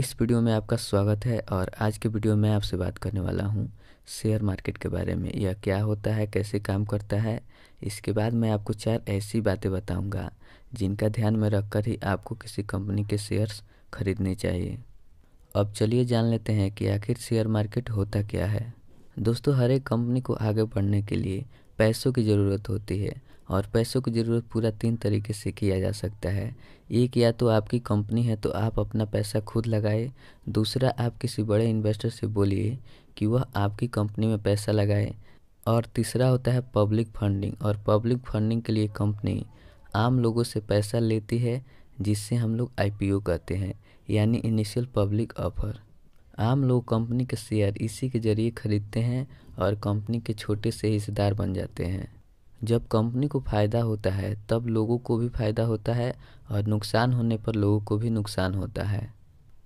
इस वीडियो में आपका स्वागत है और आज के वीडियो में आपसे बात करने वाला हूँ शेयर मार्केट के बारे में यह क्या होता है कैसे काम करता है इसके बाद मैं आपको चार ऐसी बातें बताऊंगा जिनका ध्यान में रखकर ही आपको किसी कंपनी के शेयर्स खरीदने चाहिए अब चलिए जान लेते हैं कि आखिर शेयर मार्केट होता क्या है दोस्तों हर एक कंपनी को आगे बढ़ने के लिए पैसों की ज़रूरत होती है और पैसों की ज़रूरत पूरा तीन तरीके से किया जा सकता है एक या तो आपकी कंपनी है तो आप अपना पैसा खुद लगाए दूसरा आप किसी बड़े इन्वेस्टर से बोलिए कि वह आपकी कंपनी में पैसा लगाए और तीसरा होता है पब्लिक फंडिंग और पब्लिक फंडिंग के लिए कंपनी आम लोगों से पैसा लेती है जिससे हम लोग आई कहते हैं यानी इनिशियल पब्लिक ऑफर आम लोग कंपनी के शेयर इसी के जरिए खरीदते हैं और कंपनी के छोटे से हिस्सेदार बन जाते हैं जब कंपनी को फ़ायदा होता है तब लोगों को भी फ़ायदा होता है और नुकसान होने पर लोगों को भी नुकसान होता है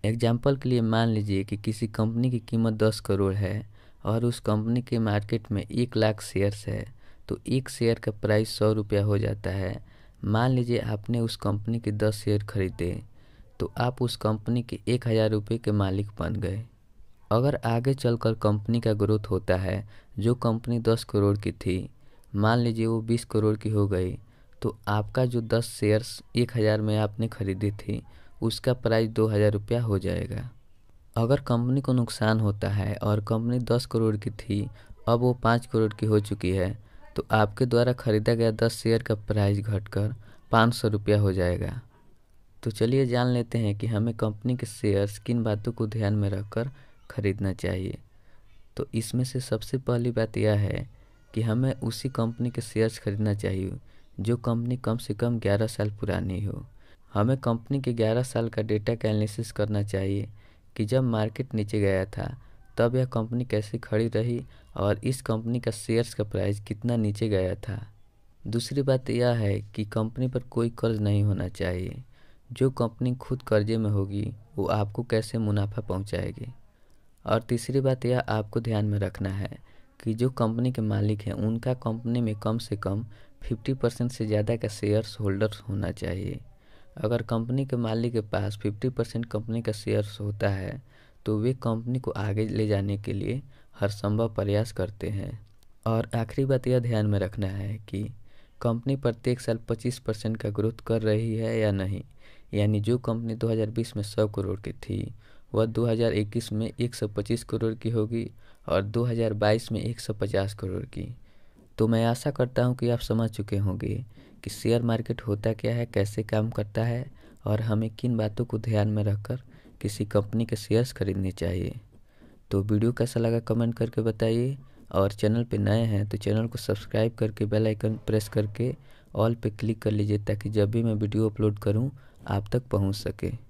एग्जाम्पल के लिए मान लीजिए कि किसी कंपनी की कीमत दस करोड़ है और उस कंपनी के मार्केट में एक लाख शेयर्स है तो एक शेयर का प्राइस सौ रुपया हो जाता है मान लीजिए आपने उस कंपनी के दस शेयर खरीदे तो आप उस कंपनी के एक हज़ार रुपये के मालिक बन गए अगर आगे चलकर कंपनी का ग्रोथ होता है जो कंपनी दस करोड़ की थी मान लीजिए वो बीस करोड़ की हो गई तो आपका जो दस शेयर्स एक हज़ार में आपने खरीदी थी उसका प्राइस दो हज़ार रुपया हो जाएगा अगर कंपनी को नुकसान होता है और कंपनी दस करोड़ की थी अब वो पाँच करोड़ की हो चुकी है तो आपके द्वारा खरीदा गया दस शेयर का प्राइस घटकर पाँच सौ रुपया हो जाएगा तो चलिए जान लेते हैं कि हमें कंपनी के शेयर्स किन बातों को ध्यान में रखकर खरीदना चाहिए तो इसमें से सबसे पहली बात यह है कि हमें उसी कंपनी के शेयर्स खरीदना चाहिए जो कंपनी कम से कम 11 साल पुरानी हो हमें कंपनी के 11 साल का डेटा का एनालिसिस करना चाहिए कि जब मार्केट नीचे गया था तब यह कंपनी कैसे खड़ी रही और इस कंपनी का शेयर्स का प्राइस कितना नीचे गया था दूसरी बात यह है कि कंपनी पर कोई कर्ज नहीं होना चाहिए जो कंपनी खुद कर्जे में होगी वो आपको कैसे मुनाफा पहुंचाएगी और तीसरी बात यह आपको ध्यान में रखना है कि जो कंपनी के मालिक हैं उनका कंपनी में कम से कम 50 परसेंट से ज़्यादा का शेयर्स होल्डर्स होना चाहिए अगर कंपनी के मालिक के पास 50 परसेंट कंपनी का शेयर्स होता है तो वे कंपनी को आगे ले जाने के लिए हर संभव प्रयास करते हैं और आखिरी बात यह ध्यान में रखना है कि कंपनी प्रत्येक साल 25 परसेंट का ग्रोथ कर रही है या नहीं यानी जो कंपनी 2020 में सौ करोड़ की थी वह 2021 में 125 करोड़ की होगी और 2022 में 150 करोड़ की तो मैं आशा करता हूँ कि आप समझ चुके होंगे कि शेयर मार्केट होता क्या है कैसे काम करता है और हमें किन बातों को ध्यान में रखकर किसी कंपनी के शेयर्स खरीदने चाहिए तो वीडियो कैसा लगा कमेंट करके बताइए और चैनल पर नए हैं तो चैनल को सब्सक्राइब करके बेल आइकन प्रेस करके ऑल पे क्लिक कर लीजिए ताकि जब भी मैं वीडियो अपलोड करूं आप तक पहुंच सके